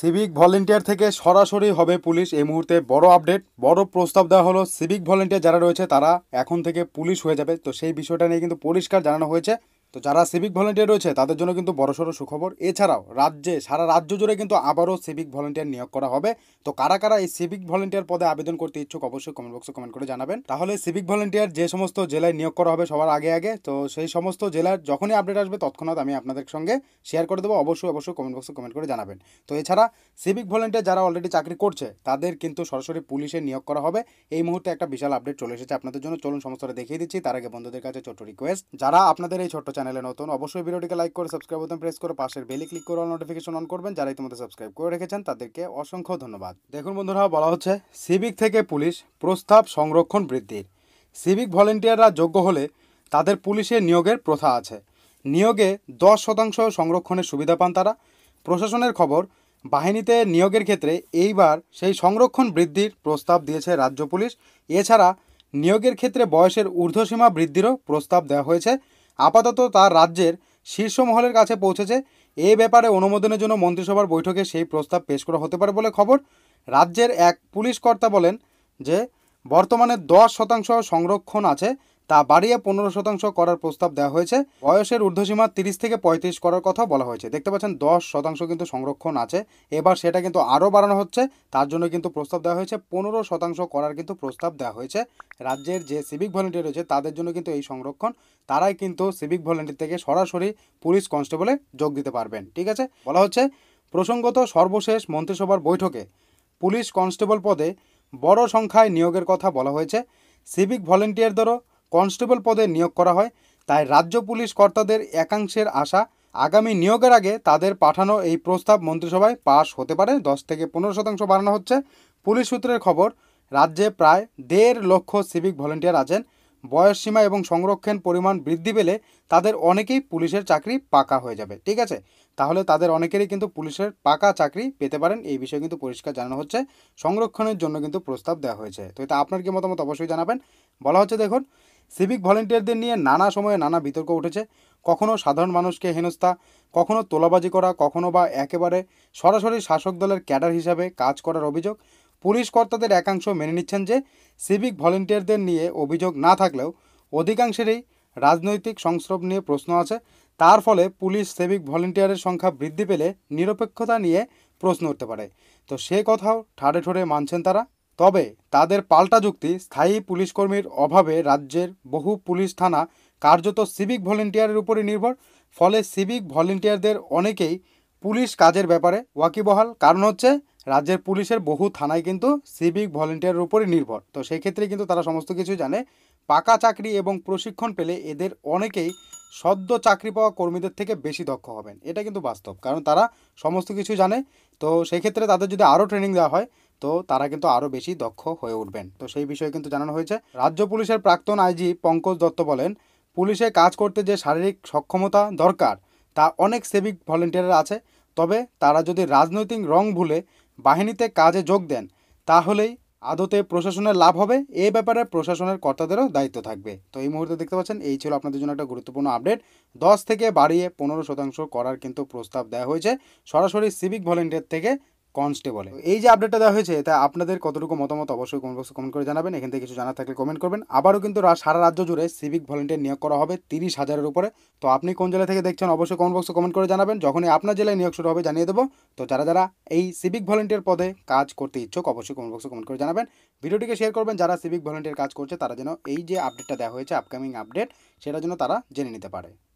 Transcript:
civic volunteer থেকে সরাসরি হবে পুলিশ এই মুহূর্তে বড় আপডেট বড় প্রস্তাব দেওয়া হলো সিভিক ভলেন্টিয়ার যারা রয়েছে তারা এখন থেকে পুলিশ হয়ে যাবে তো সেই বিষয়টা নিয়ে কিন্তু পরিষ্কার জানানো হয়েছে তো যারা সিভিক ভলেন্টিয়ার রয়েছে তাদের জন্য কিন্তু বড়সড় সুখবর এছাড়াও রাজ্যে সারা রাজ্য জুড়ে কিন্তু আবারও সিভিক ভলেন্টিয়ার নিয়োগ করা হবে তো কারা কারা এই সিভিক ভলেন্টিয়ার পদে আবেদন করতে ইচ্ছুক অবশ্যই কমেন্ট বক্সে কমেন্ট করে জানাবেন তাহলে সিভিক ভলেন্টিয়ার যে সমস্ত জেলায় নিয়োগ করা হবে সবার আগে আগে তো সেই সমস্ত জেলার যখনই আপডেট আসবে তৎক্ষণাৎ আমি আপনাদের সঙ্গে শেয়ার করে দেবো অবশ্যই অবশ্যই কমেন্ট বক্সে কমেন্ট করে জানাবেন তো এছাড়া সিভিক ভলেন্টিয়ার যারা অলরেডি চাকরি করছে তাদের কিন্তু সরাসরি পুলিশে নিয়োগ করা হবে এই মুহূর্তে একটা বিশাল আপডেট চলে এসেছে আপনাদের জন্য চলুন সমস্তটা দেখিয়ে দিচ্ছি তার আগে বন্ধুদের কাছে ছোট্ট রিকোয়েস্ট যারা আপনাদের এই ছোট্ট চ্যানেলে নতুন অবশ্যই ভিডিওটিকে লাইক করে সাবস্ক্রাইব বোতাম প্রেস করে পাশের বেলে ক্লিক করে নোটিফিকেশন অন করবেন যারা ইতিমধ্যে সাবস্ক্রাইব করে রেখেছেন তাদেরকে অসংখ্য ধন্যবাদ দেখুন বন্ধুরা বলা হচ্ছে সিভিক থেকে পুলিশ প্রস্তাব সংরক্ষণ বৃদ্ধির সিভিক ভলেন্টিয়াররা যোগ্য হলে তাদের পুলিশে নিয়োগের প্রথা আছে নিয়োগে দশ শতাংশ সংরক্ষণের সুবিধা পান তারা প্রশাসনের খবর বাহিনীতে নিয়োগের ক্ষেত্রে এইবার সেই সংরক্ষণ বৃদ্ধির প্রস্তাব দিয়েছে রাজ্য পুলিশ এছাড়া নিয়োগের ক্ষেত্রে বয়সের ঊর্ধ্বসীমা বৃদ্ধিরও প্রস্তাব দেওয়া হয়েছে আপাতত তার রাজ্যের শীর্ষ মহলের কাছে পৌঁছেছে এ ব্যাপারে অনুমোদনের জন্য মন্ত্রিসভার বৈঠকে সেই প্রস্তাব পেশ করা হতে পারে বলে খবর রাজ্যের এক পুলিশ কর্তা বলেন যে বর্তমানে দশ শতাংশ সংরক্ষণ আছে তা বাড়িয়ে পনেরো শতাংশ করার প্রস্তাব দেওয়া হয়েছে বয়সের ঊর্ধ্বসীমা তিরিশ থেকে পঁয়ত্রিশ করার কথা বলা হয়েছে দেখতে পাচ্ছেন দশ শতাংশ কিন্তু সংরক্ষণ আছে এবার সেটা কিন্তু আরও বাড়ানো হচ্ছে তার জন্য কিন্তু প্রস্তাব দেওয়া হয়েছে পনেরো শতাংশ করার কিন্তু প্রস্তাব দেওয়া হয়েছে রাজ্যের যে সিভিক ভলেন্টিয়ার রয়েছে তাদের জন্য কিন্তু এই সংরক্ষণ তারাই কিন্তু সিভিক ভলেন্টিয়ার থেকে সরাসরি পুলিশ কনস্টেবলে যোগ দিতে পারবেন ঠিক আছে বলা হচ্ছে প্রসঙ্গত সর্বশেষ মন্ত্রিসভার বৈঠকে পুলিশ কনস্টেবল পদে বড় সংখ্যায় নিয়োগের কথা বলা হয়েছে সিভিক ভলেন্টিয়ারদেরও কনস্টেবল পদে নিয়োগ করা হয় তাই রাজ্য পুলিশ কর্তাদের একাংশের আশা আগামী নিয়োগের আগে তাদের পাঠানো এই প্রস্তাব মন্ত্রিসভায় পাশ হতে পারে দশ থেকে পনেরো শতাংশ বাড়ানো হচ্ছে পুলিশ সূত্রের খবর রাজ্যে প্রায় দেড় লক্ষ সিভিক ভলেন্টিয়ার আছেন বয়সসীমা এবং সংরক্ষণ পরিমাণ বৃদ্ধি পেলে তাদের অনেকেই পুলিশের চাকরি পাকা হয়ে যাবে ঠিক আছে তাহলে তাদের অনেকেরই কিন্তু পুলিশের পাকা চাকরি পেতে পারেন এই বিষয়ে কিন্তু পরিষ্কার জানানো হচ্ছে সংরক্ষণের জন্য কিন্তু প্রস্তাব দেওয়া হয়েছে তো এটা আপনার কি মতামত অবশ্যই জানাবেন বলা হচ্ছে দেখুন সিভিক ভলেন্টিয়ারদের নিয়ে নানা সময়ে নানা বিতর্ক উঠেছে কখনও সাধারণ মানুষকে হেনস্থা কখনও তোলাবাজি করা কখনো বা একেবারে সরাসরি শাসক দলের ক্যাডার হিসাবে কাজ করার অভিযোগ পুলিশ কর্তাদের একাংশ মেনে নিচ্ছেন যে সিভিক ভলেন্টিয়ারদের নিয়ে অভিযোগ না থাকলেও অধিকাংশেরই রাজনৈতিক সংস্রব নিয়ে প্রশ্ন আছে তার ফলে পুলিশ সিভিক ভলেন্টিয়ারের সংখ্যা বৃদ্ধি পেলে নিরপেক্ষতা নিয়ে প্রশ্ন উঠতে পারে তো সে কথাও ঠাড়ে ঠোড়ে মানছেন তারা তবে তাদের পাল্টা যুক্তি স্থায়ী পুলিশকর্মীর অভাবে রাজ্যের বহু পুলিশ থানা কার্যত সিভিক ভলেন্টিয়ারের উপরে নির্ভর ফলে সিভিক ভলেন্টিয়ারদের অনেকেই পুলিশ কাজের ব্যাপারে ওয়াকিবহাল কারণ হচ্ছে রাজ্যের পুলিশের বহু থানায় কিন্তু সিভিক ভলেন্টিয়ারের উপরে নির্ভর তো সেই ক্ষেত্রে কিন্তু তারা সমস্ত কিছু জানে পাকা চাকরি এবং প্রশিক্ষণ পেলে এদের অনেকেই সদ্য চাকরি পাওয়া কর্মীদের থেকে বেশি দক্ষ হবেন এটা কিন্তু বাস্তব কারণ তারা সমস্ত কিছু জানে তো সেই ক্ষেত্রে তাদের যদি আরও ট্রেনিং দেওয়া হয় তো তারা কিন্তু আরও বেশি দক্ষ হয়ে উঠবেন তো সেই বিষয়ে কিন্তু জানানো হয়েছে রাজ্য পুলিশের প্রাক্তন আইজি পঙ্কজ দত্ত বলেন পুলিশে কাজ করতে যে শারীরিক সক্ষমতা দরকার তা অনেক সিভিক ভলেন্টিয়ার আছে তবে তারা যদি রাজনৈতিক রং ভুলে বাহিনীতে কাজে যোগ দেন তাহলেই আদতে প্রশাসনের লাভ হবে এই ব্যাপারে প্রশাসনের কর্তাদেরও দায়িত্ব থাকবে তো এই মুহূর্তে দেখতে পাচ্ছেন এই ছিল আপনাদের জন্য একটা গুরুত্বপূর্ণ আপডেট দশ থেকে বাড়িয়ে পনেরো শতাংশ করার কিন্তু প্রস্তাব দেওয়া হয়েছে সরাসরি সিভিক ভলেন্টিয়ার থেকে কনস্টেবলে এই যে আপডেটটা দেওয়া হয়েছে তা আপনাদের কতটুকু মতামত অবশ্যই কমেন্ট বক্সে কমেন্ট করে জানাবেন এখান থেকে কিছু জানা থাকলে কমেন্ট করবেন আবারও কিন্তু সারা রাজ্য জুড়ে সিভিক ভলেন্টিয়ার নিয়োগ করা হবে তিরিশ হাজারের উপরে তো আপনি কোন জেলা থেকে দেখছেন অবশ্যই কমেন্ট বক্সে কমেন্ট করে জানাবেন যখনই আপনার জেলায় নিয়োগ শুরু হবে জানিয়ে দেবো তো যারা যারা এই সিভিক ভলেন্টিয়ার পদে কাজ করতে ইচ্ছুক অবশ্যই কমেন্ট বক্সে কমেন্ট করে জানাবেন ভিডিওটিকে শেয়ার করবেন যারা সিভিক ভলেন্টিয়ার কাজ করছে তারা যেন এই যে আপডেটটা দেওয়া হয়েছে আপকামিং আপডেট সেটা যেন তারা জেনে নিতে পারে